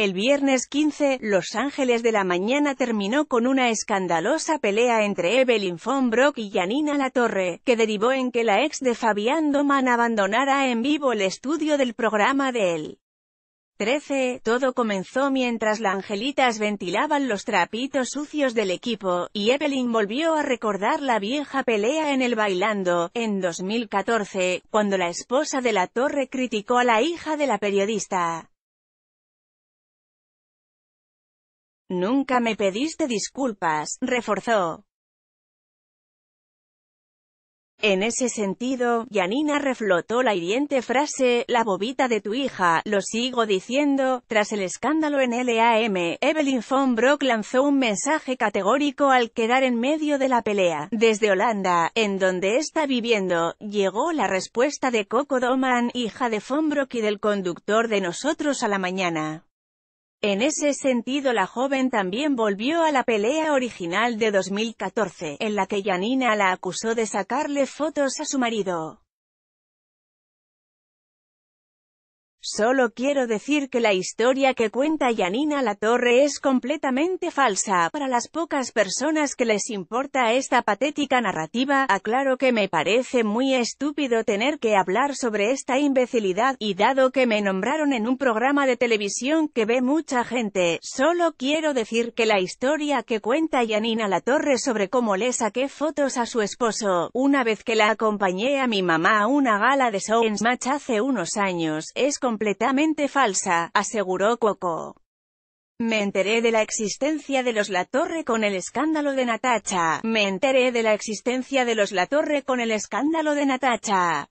El viernes 15, Los Ángeles de la Mañana terminó con una escandalosa pelea entre Evelyn von Brock y Janina Latorre, que derivó en que la ex de Fabián Doman abandonara en vivo el estudio del programa de él. 13. Todo comenzó mientras las angelitas ventilaban los trapitos sucios del equipo, y Evelyn volvió a recordar la vieja pelea en el Bailando, en 2014, cuando la esposa de la torre criticó a la hija de la periodista. Nunca me pediste disculpas, reforzó. En ese sentido, Janina reflotó la hiriente frase, la bobita de tu hija, lo sigo diciendo, tras el escándalo en LAM, Evelyn von Brock lanzó un mensaje categórico al quedar en medio de la pelea. Desde Holanda, en donde está viviendo, llegó la respuesta de Coco Doman, hija de von Brock y del conductor de Nosotros a la Mañana. En ese sentido la joven también volvió a la pelea original de 2014, en la que Yanina la acusó de sacarle fotos a su marido. Solo quiero decir que la historia que cuenta Yanina Torre es completamente falsa. Para las pocas personas que les importa esta patética narrativa, aclaro que me parece muy estúpido tener que hablar sobre esta imbecilidad, y dado que me nombraron en un programa de televisión que ve mucha gente, solo quiero decir que la historia que cuenta Yanina Torre sobre cómo le saqué fotos a su esposo, una vez que la acompañé a mi mamá a una gala de Souls Match hace unos años, es completamente completamente falsa, aseguró Coco. Me enteré de la existencia de los Torre con el escándalo de Natacha. Me enteré de la existencia de los Torre con el escándalo de Natacha.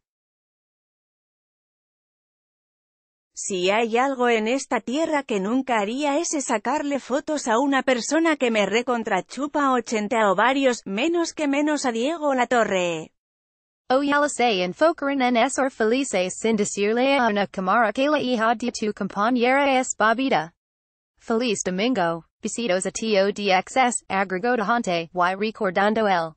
Si hay algo en esta tierra que nunca haría es sacarle fotos a una persona que me recontrachupa 80 o varios, menos que menos a Diego Latorre. Oyalase and Focarin NS Felice Felices Sindicirle a una Camara que la hija de tu compañera es babida. Feliz Domingo. Besitos a D X S. Agregó de Hante, y recordando el.